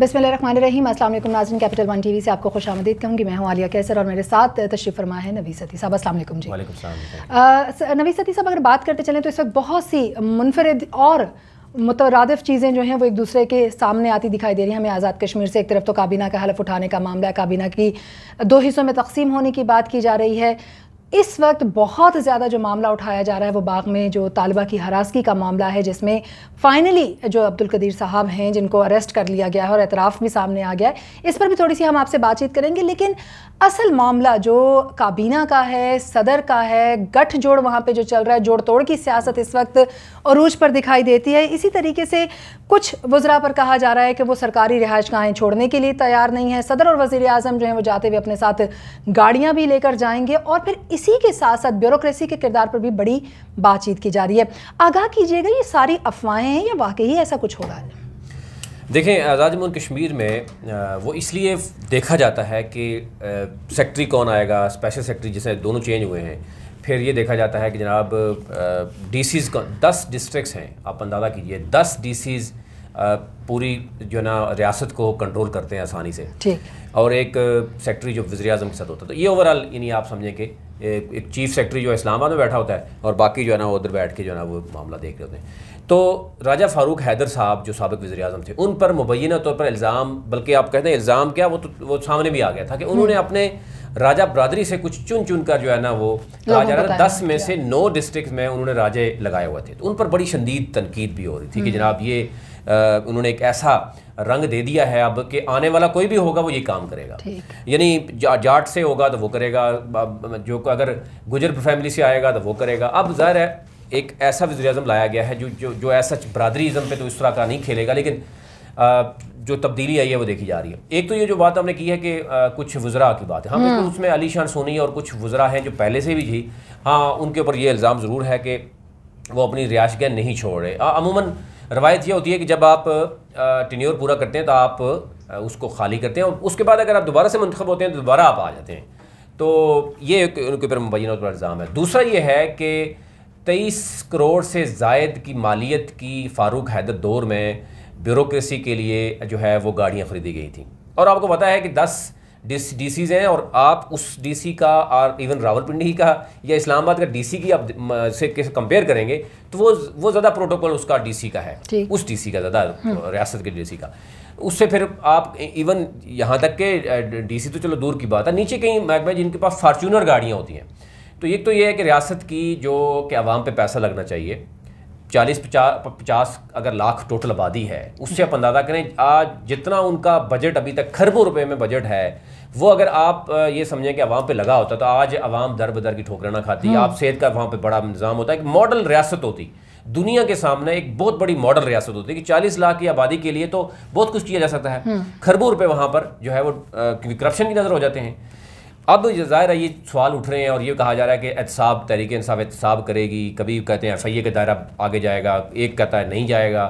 बसमीम रही असल नाजन कैपिटल वन टीवी से आपको खुश आमदीद कहूँगी मैं हूँ आलिया कैसर और मेरे साथ तशरीफ़ फरमा है नबी सती साहब असल जी आ, नबी सती साहब अगर बात करते चलें तो इस वक्त बहुत सी मुनफरद और मुतरदफ़ चीज़ें जो हैं वो एक दूसरे के सामने आती दिखाई दे रही हैं हमें आज़ाद कश्मीर से एक तरफ तो काबीना का हलफ उठाने का मामला है काबीना की दो हिस्सों में तकसीम होने की बात की जा रही है इस वक्त बहुत ज़्यादा जो मामला उठाया जा रहा है वो बाग में जो तालबा की हरासगी का मामला है जिसमें फ़ाइनली जो अब्दुल कदीर साहब हैं जिनको अरेस्ट कर लिया गया है और एतराफ़ भी सामने आ गया है इस पर भी थोड़ी सी हम आपसे बातचीत करेंगे लेकिन असल मामला जो काबीना का है सदर का है गठजोड़ वहाँ पर जो चल रहा है जोड़ तोड़ की सियासत इस वक्त अरूज पर दिखाई देती है इसी तरीके से कुछ वज्रा पर कहा जा रहा है कि वो सरकारी रिहाइश गाहें छोड़ने के लिए तैयार नहीं है सदर और वज़ी अजम जो हैं वो जाते हुए अपने साथ गाड़ियाँ भी लेकर जाएंगे और फिर इसी के साथ साथ ब्यूरोक्रेसी के किरदार पर भी बड़ी बातचीत की जा रही है आगाह कीजिएगा ये सारी अफवाहें हैं या वाकई ऐसा कुछ होगा देखें आज़ाद जम्मू कश्मीर में वो इसलिए देखा जाता है कि सेक्ट्री कौन आएगा स्पेशल सेक्ट्री जैसे दोनों चेंज हुए हैं फिर ये देखा जाता है कि जनाब डीसीज दस डिस्ट्रिक्स हैं आप अंदाज़ा कीजिए दस डीसीज पूरी जो ना रियासत को कंट्रोल करते हैं आसानी से ठीक और एक सेक्रेटरी जो वजी अजम के साथ होता है तो ये ओवरऑल यानी आप समझें कि एक, एक चीफ सेक्रेटरी जो इस्लामाबाद में बैठा होता है और बाकी जो है ना वो उधर बैठ के जो है ना वो मामला देख रहे होते हैं तो राजा फ़ारूक हैदर साहब जो सबक वजी अजम थे उन पर मुबैना तौर पर इल्ज़ाम बल्कि आप कहते हैं इल्ज़ाम क्या वो तो वो सामने भी आ गया था कि उन्होंने हम्म। अपने राजा बरदरी से कुछ चुन चुन कर जो है ना वो कहा जा रहा था दस में से नौ डिस्ट्रिक्ट में उन्होंने राजे लगाए हुए थे तो उन पर बड़ी शदीद तनकीद भी हो रही थी कि हम्म। जनाब ये उन्होंने एक ऐसा रंग दे दिया है अब कि आने वाला कोई भी होगा वो ये काम करेगा यानी जा, जाट से होगा तो वो करेगा जो अगर गुजर फैमिली से आएगा तो वो करेगा अब जाहिर है एक ऐसा वजी अजम लाया गया है जो जो जो ऐसा बरदरी इज़म पे तो इस तरह का नहीं खेलेगा लेकिन आ, जो तब्दीली आई है वो देखी जा रही है एक तो ये जो बात हमने की है कि आ, कुछ वज़रा की बात है हाँ, हम हम्म। तो उसमें अली शान सोनी और कुछ वज़रा हैं जो पहले से भी थी हाँ उनके ऊपर ये इल्ज़ाम ज़रूर है कि वो अपनी रिहाइश नहीं छोड़ रहे अमूमन रवायत यह होती है कि जब आप टिन्योर पूरा करते हैं तो आप उसको खाली करते हैं और उसके बाद अगर आप दोबारा से मंतखब होते हैं तो दोबारा आप आ जाते हैं तो ये एक उनके ऊपर मुबैन पर इल्ज़ाम है दूसरा ये है कि तेईस करोड़ से जायद की मालियत की फ़ारूक हैदर दौर में ब्यूरोसी के लिए जो है वो गाड़ियाँ ख़रीदी गई थी और आपको पता है कि दस डिस डीसीज हैं और आप उस डीसी का और इवन रावलपिंडी का या इस्लामाबाद का डीसी की आप से कंपेयर करेंगे तो वो वो ज़्यादा प्रोटोकॉल उसका डीसी का है उस डीसी का ज़्यादा हम्म। रियासत के डीसी का उससे फिर आप इवन यहाँ तक के डीसी तो चलो दूर की बात है नीचे कहीं महकमे जिनके पास फार्चूनर गाड़ियाँ होती हैं तो एक तो ये है कि रियासत की जो कि आवाम पर पैसा लगना चाहिए चालीस पचास पचास अगर लाख टोटल आबादी है उससे आप अंदाज़ा करें आज जितना उनका बजट अभी तक खरबों रुपए में बजट है वो अगर आप ये समझें कि आवाम पे लगा होता तो आज आवाम दर बदर की ठोकरें ना खाती हम्म। आप सेहत का वहाँ पे बड़ा निज़ाम होता एक मॉडल रियासत होती दुनिया के सामने एक बहुत बड़ी मॉडल रियासत होती है कि 40 लाख की आबादी के लिए तो बहुत कुछ किया जा सकता है हम्म। खरबों रुपए वहाँ पर जो है वो करप्शन की नज़र हो जाते हैं अब ज़ाहिर है ये सवाल उठ रहे हैं और ये कहा जा रहा है कि एहतसाब तरीके इंसाफ एहतसाब करेगी कभी कहते हैं एफ आई ए का दायरा आगे जाएगा एक कहता है नहीं जाएगा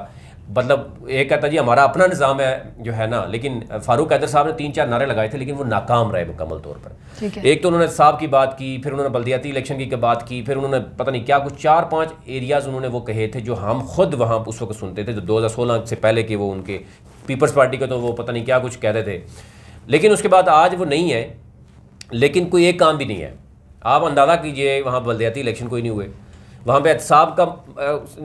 मतलब एक कहता है जी हमारा अपना निज़ाम है जो है ना लेकिन फारूक हैदर साहब ने तीन चार नारे लगाए थे लेकिन वो नाकाम रहे मुकम्मल तौर पर एक तो उन्होंने साहब की बात की फिर उन्होंने बल्दियाती इलेक्शन की बात की फिर उन्होंने पता नहीं क्या कुछ चार पांच एरियाज़ उन्होंने वो कहे थे जो हम खुद वहाँ उस वक्त सुनते थे दो हज़ार सोलह से पहले के वो उनके पीपल्स पार्टी का तो वो पता नहीं क्या कुछ कहते थे लेकिन उसके बाद आज वो नहीं है लेकिन कोई एक काम भी नहीं है आप अंदाज़ा कीजिए वहाँ बलदयाती इलेक्शन कोई नहीं हुए वहाँ पर एहतसाब का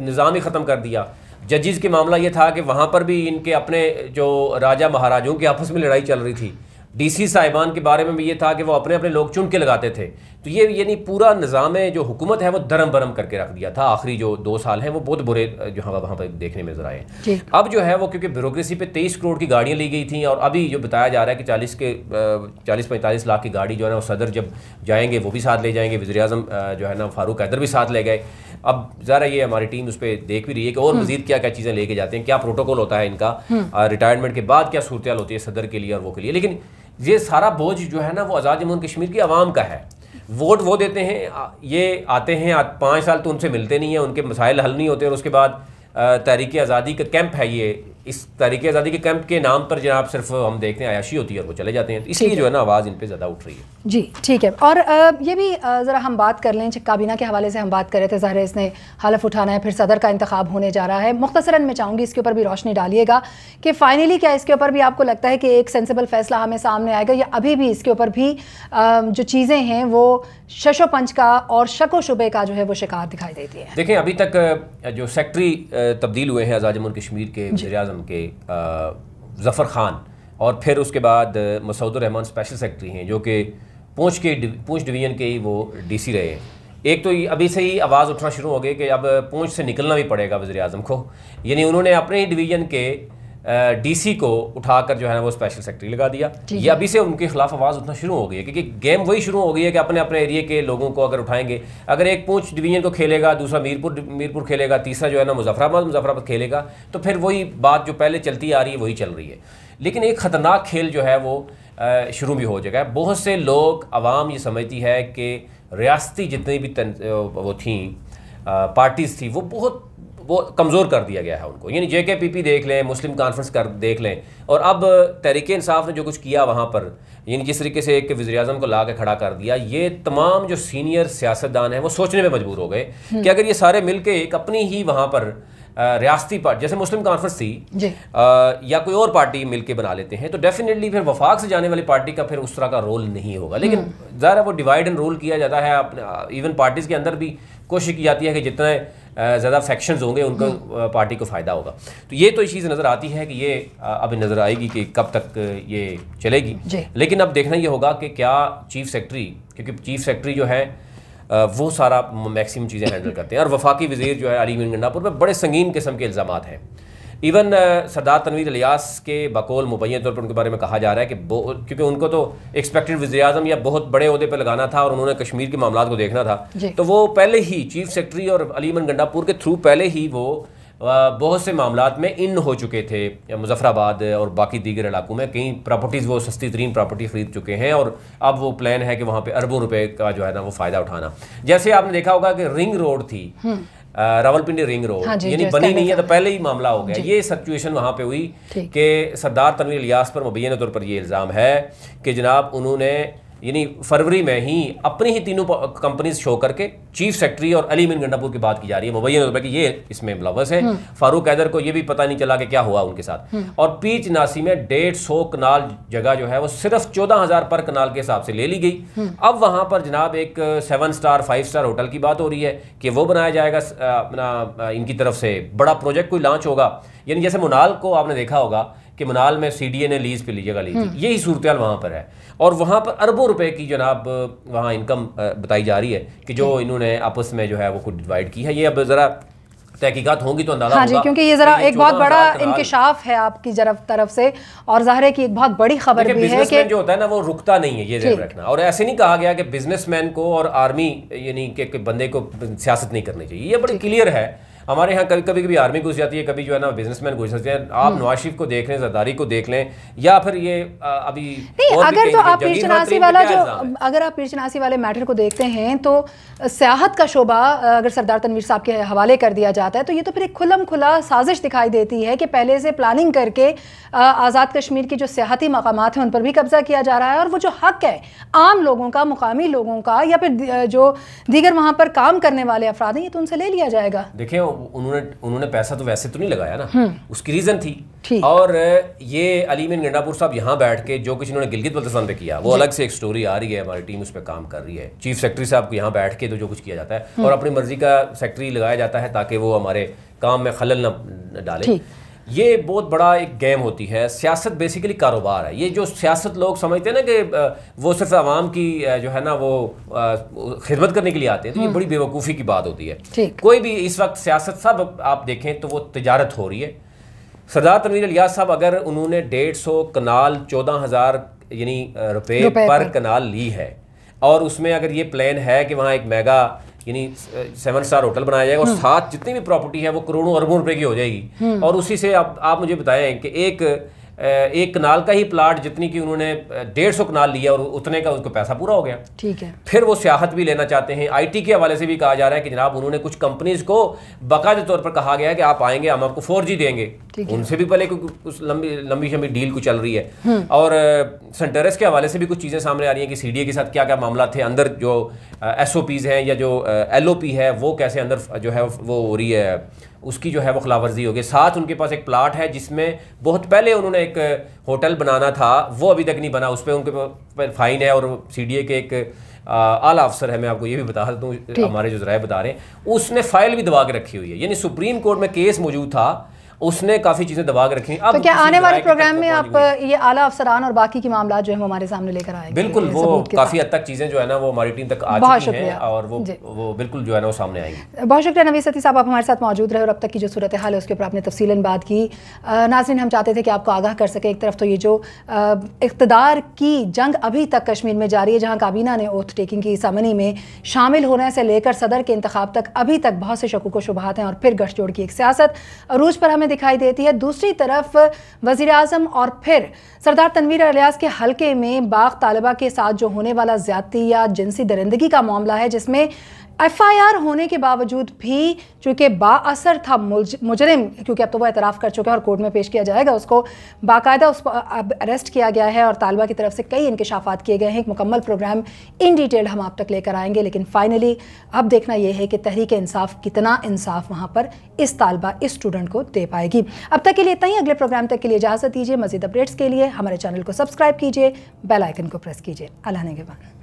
निज़ाम ही ख़त्म कर दिया जजिस के मामला ये था कि वहाँ पर भी इनके अपने जो राजा महाराजों की आपस में लड़ाई चल रही थी डीसी साहिबान के बारे में भी ये था कि वो अपने अपने लोग चुन के लगाते थे तो ये यानी पूरा निज़ाम जो हुकूमत है वो धर्म भरम करके रख दिया था आखिरी जो दो साल हैं वो बहुत बुरे जो हाँ वहाँ पर देखने में नजर आए अब जो है वो क्योंकि ब्यूरोसी पे तेईस करोड़ की गाड़ियाँ ली गई थी और अभी जो बताया जा रहा है कि चालीस के चालीस पैंतालीस लाख की गाड़ी जो है ना वो सदर जब जाएंगे वो भी साथ ले जाएंगे वजी अजम जो है ना फारूक हैदर भी साथ ले गए अब ज़रा ये हमारी टीम उस पर देख भी रही है कि और हम्म। मजीद क्या क्या चीज़ें लेके जाते हैं क्या प्रोटोकॉल होता है इनका हम्म। रिटायरमेंट के बाद क्या सूरत होती है सदर के लिए और वो के लिए लेकिन ये सारा बोझ जो है ना वो आज़ाद जम्मू कश्मीर की आवाम का है वोट वो देते हैं ये आते हैं पाँच साल तो उनसे मिलते नहीं हैं उनके मसाइल हल नहीं होते और उसके बाद तहरीक आज़ादी का कैंप है ये इस तरीके आज़ादी के कैंप के नाम पर जनाब सिर्फ हम देखते हैं आयाशी होती है और वो चले जाते हैं तो इसलिए जो है ना आवाज़ इन पर ज़्यादा उठ रही है जी ठीक है और ये भी ज़रा हम बात कर लें काबीना के हवाले से हम बात कर रहे थे ज़ाहिर इसने हलफ उठाना है फिर सदर का इंतखब होने जा रहा है मुख्तसरा मैं चाहूँगी इसके ऊपर भी रोशनी डालिएगा कि फ़ाइनली क्या इसके ऊपर भी आपको लगता है कि एक सेंसिबल फैसला हमें सामने आएगा या अभी भी इसके ऊपर भी जो चीज़ें हैं वो शशो पंच का और शको शुबे का जो है वो शिकार दिखाई देती है देखें अभी तक जो सेक्ट्री तब्दील हुए हैं आज़ाद जम्मू कश्मीर के वजी वसम के जफ़र ख़ान और फिर उसके बाद रहमान स्पेशल सेक्रेटरी हैं जो कि पूछ के पूछ डिवीज़न के ही वो डीसी रहे हैं एक तो अभी से ही आवाज़ उठना शुरू हो गई कि अब पूछ से निकलना भी पड़ेगा वज़ी अजम को यानी उन्होंने अपने ही डिवीज़न के डीसी को उठाकर जो है ना वो स्पेशल सेक्रेटरी लगा दिया ये अभी से उनके खिलाफ आवाज़ उठना शुरू हो गई है क्योंकि गेम वही शुरू हो गई है कि अपने अपने एरिया के लोगों को अगर उठाएंगे अगर एक पूंछ डिवीजन को खेलेगा दूसरा मीरपुर मीरपुर खेलेगा तीसरा जो है ना मुजफ्फराबाद मुजफ्फराबाद खेलेगा तो फिर वही बात जो पहले चलती आ रही है वही चल रही है लेकिन एक ख़तरनाक खेल जो है वो शुरू भी हो जाएगा बहुत से लोग आवाम ये समझती है कि रियासती जितनी भी वो थी पार्टीज़ थी वो बहुत वो कमज़ोर कर दिया गया है उनको यानी जे के पी पी देख लें मुस्लिम कॉन्फ्रेंस कर देख लें और अब तहरीक इंसाफ ने जो कुछ किया वहाँ पर यानी जिस तरीके से एक वजी अजम को ला के खड़ा कर दिया ये तमाम जो सीनियर सियासतदान हैं वो सोचने में मजबूर हो गए हम्म। कि अगर ये सारे मिल के एक अपनी ही वहाँ पर रियासती पार्टी जैसे मुस्लिम कॉन्फ्रेंस थी आ, या कोई और पार्टी मिलकर बना लेते हैं तो डेफिनेटली फिर वफाक से जाने वाली पार्टी का फिर उस तरह का रोल नहीं होगा लेकिन हम्म। ज़ाहिर है वो डिवाइड एंड रोल किया जाता है अपने इवन पार्टीज़ के अंदर भी कोशिश की जाती है कि जितने ज़्यादा फैक्शंस होंगे उनका हम्म। पार्टी को फ़ायदा होगा तो ये तो चीज़ नज़र आती है कि ये अभी नज़र आएगी कि कब तक ये चलेगी लेकिन अब देखना ये होगा कि क्या चीफ सेक्रेटरी क्योंकि चीफ सेक्रेटरी जो है वो सारा मैक्सिमम चीज़ें हैंडल करते हैं और वफाकी वजीर जो है अली मिन गंडापुर पर बड़े संगीन किस्म के इल्ज़ाम हैं इवन सरदार तनवीर अलियास के बकौल मुबैन तौर पर उनके बारे में कहा जा रहा है कि क्योंकि उनको तो एक्सपेक्टेड वजी अजम या बहुत बड़े अहदे पर लगाना था और उन्होंने कश्मीर के मामला को देखना था तो वो पहले ही चीफ सेक्रेटरी और अलीमन गंडापुर के थ्रू पहले ही वो बहुत से मामला में इन हो चुके थे मुजफ्फराबाद और बाकी दीगर इलाकों में कई प्रॉपर्टीज़ वो सस्ती तरीन प्रॉपर्टी ख़रीद चुके हैं और अब वो प्लान है कि वहाँ पर अरबों रुपये का जो है ना वो फ़ायदा उठाना जैसे आपने देखा होगा कि रिंग रोड थी हम्म। रावलपिंडी रिंग रोड हाँ यानी बनी नहीं है तो पहले ही मामला हो गया ये सिचुएशन वहाँ पे हुई कि सरदार तनवीर लियास पर मुबैन तौर पर यह इल्ज़ाम है कि जनाब उन्होंने यानी फरवरी में ही अपनी ही तीनों कंपनीज शो करके चीफ सेक्रेटरी और अली मिन गंडापुर की बात की जा रही है मुबैन तो की ये इसमें मुलवस है हम्म। फारूक हैदर को ये भी पता नहीं चला कि क्या हुआ उनके साथ हम्म। और पीच नासी में डेढ़ सौ कनाल जगह जो है वो सिर्फ चौदह हज़ार पर कनाल के हिसाब से ले ली गई हम्म। अब वहाँ पर जनाब एक seven star five star hotel की बात हो रही है कि वो बनाया जाएगा अपना इनकी तरफ से बड़ा प्रोजेक्ट कोई लॉन्च होगा यानी जैसे मुनाल को आपने देखा होगा कि मनाल में सी डी ए ने लीज़ पे लीजिएगा लीजिए यही सूरत वहाँ पर है और वहाँ पर अरबों रुपए की जनाब वहाँ इनकम बताई जा रही है कि जो इन्होंने आपस में जो है वो कुछ डिवाइड की है ये अब ज़रा तहकीकत होंगी तो अंदाजा हाँ जी क्योंकि ये जरा एक बहुत बड़ा इंकशाफ है आपकी तरफ से और जाहिर है कि एक बहुत बड़ी खबर भी है कि जो होता है ना वो रुकता नहीं है ये जरूर रखना और ऐसे नहीं कहा गया कि बिजनेसमैन को और आर्मी यानी कि के बंदे को सियासत नहीं करनी चाहिए ये बड़ी क्लियर है हमारे यहाँ कभी कभी कभी आर्मी घुस जाती है कभी जो है ना बिजनेसमैन घुस जाते हैं आप हम्म। नवाज शरीफ को देख लें जरदारी को देख लें या फिर ये अभी अगर तो आप पीर वाला जो अगर आप पीर वाले मैटर को देखते हैं तो सियाहत का शोबा अगर सरदार तनवीर साहब के हवाले कर दिया जाता है तो ये तो फिर एक खुलम खुला साजिश दिखाई देती है कि पहले से प्लानिंग करके आज़ाद कश्मीर की जो सियाहती मकाम हैं उन पर भी कब्ज़ा किया जा रहा है और वो जो हक है आम लोगों का मुकामी लोगों का या फिर जो दीगर वहाँ पर काम करने वाले अफराद हैं ये तो उनसे ले लिया जाएगा देखिए उन्होंने उन्होंने पैसा तो वैसे तो नहीं लगाया ना हम्म। उसकी रीज़न थी और ये अली मिन गंडापुर साहब यहाँ बैठ के जो कुछ इन्होंने गिलगित बल्तिस्तान पे किया वो अलग से एक स्टोरी आ रही है हमारी टीम उस पर काम कर रही है चीफ सेक्रेटरी साहब को यहाँ बैठ के तो जो कुछ किया जाता है हम्म। और अपनी मर्जी का सेक्रेटरी लगाया जाता है ताकि वो हमारे काम में खलल न डाले ये बहुत बड़ा एक गेम होती है सियासत बेसिकली कारोबार है ये जो सियासत लोग समझते हैं ना कि वो सिर्फ आवाम की जो है ना वो खिदमत करने के लिए आते हैं तो ये हम्म। बड़ी बेवकूफ़ी की बात होती है कोई भी इस वक्त सियासत सब आप देखें तो वो तजारत हो रही है सरदार तनवीर अलिया साहब अगर उन्होंने डेढ़ सौ कनाल चौदह हज़ार यानी रुपये पर, पर कनाल ली है और उसमें अगर ये प्लान है कि वहाँ एक मेगा यानी सेवन स्टार होटल बनाया जाएगा और हम्म। साथ जितनी भी प्रॉपर्टी है वो करोड़ों अरबों रुपए की हो जाएगी हम्म। और उसी से आप आप मुझे बताएं कि एक एक कनाल का ही प्लाट जितनी की उन्होंने डेढ़ सौ कनाल लिया और उतने का उसको पैसा पूरा हो गया ठीक है फिर वो सियाहत भी लेना चाहते हैं आईटी के हवाले से भी कहा जा रहा है कि जनाब उन्होंने कुछ कंपनीज को बकायदे तौर पर कहा गया है कि आप आएंगे हम आपको फोर जी देंगे उनसे भी पहले कुछ लंबी लंबी शंबी डील को चल रही है हम्म। और सेंटरस के हवाले से भी कुछ चीज़ें सामने आ रही हैं कि सी के साथ क्या क्या मामला थे अंदर जो एस हैं या जो एल है वो कैसे अंदर जो है वो हो रही है उसकी जो है वो खिलाफवर्जी होगी साथ उनके पास एक प्लाट है जिसमें बहुत पहले उन्होंने एक होटल बनाना था वो अभी तक नहीं बना उस पर उनके पर फाइन है और सी के एक आला अफसर है मैं आपको ये भी बता दूँ हमारे जो जराए बता रहे हैं उसने फाइल भी दबा के रखी हुई है यानी सुप्रीम कोर्ट में केस मौजूद था उसने काफ़ी चीज़ें दबा के रखी तो क्या आने वाले प्रोग्राम में आप ये आला अफसरान और बाकी के मामला जो है हमारे सामने लेकर आए बिल्कुल वो काफ़ी हद तक चीज़ें जो है ना वो हमारी टीम तक आ चुकी हैं और वो वो बिल्कुल जो है ना वो सामने आएंगी बहुत शुक्रिया नवी सती साहब आप हमारे साथ मौजूद रहे और अब तक की जो सूरत हाल है उसके ऊपर आपने तफसीला बात की नाजरन हम चाहते थे कि आपको आगाह कर सके एक तरफ तो ये जो इकतदार की जंग अभी तक कश्मीर में जारी है जहाँ काबीना ने ओथ टेकिंग की समनी में शामिल होने से लेकर सदर के इंतब तक अभी तक बहुत से शकूक शुभात हैं और फिर गठजोड़ की एक सियासत अरूज पर हमें में दिखाई देती है दूसरी तरफ वजीर अजम और फिर सरदार तनवीर अलियास के हलके में बाग तालबा के साथ जो होने वाला ज्यादती या जिनसी दरिंदगी का मामला है जिसमें एफआईआर होने के बावजूद भी चूँकि बासर था मुजरिम क्योंकि अब तो वो एतराफ़ कर चुका है और कोर्ट में पेश किया जाएगा उसको बाकायदा उस अब अरेस्ट किया गया है और तालबा की तरफ से कई इंकशाफात किए गए हैं एक मुकम्मल प्रोग्राम इन डिटेल हम आप तक लेकर आएंगे लेकिन फ़ाइनली अब देखना यह है कि तहरीक इंसाफ कितना इंसाफ वहाँ पर इस तालबा इस स्टूडेंट को दे पाएगी अब तक के लिए इतना ही अगले प्रोग्राम तक के लिए इजाज़त दीजिए मजीद अपडेट्स के लिए हमारे चैनल को सब्सक्राइब कीजिए बेलाइकन को प्रेस कीजिए अल्लाह ने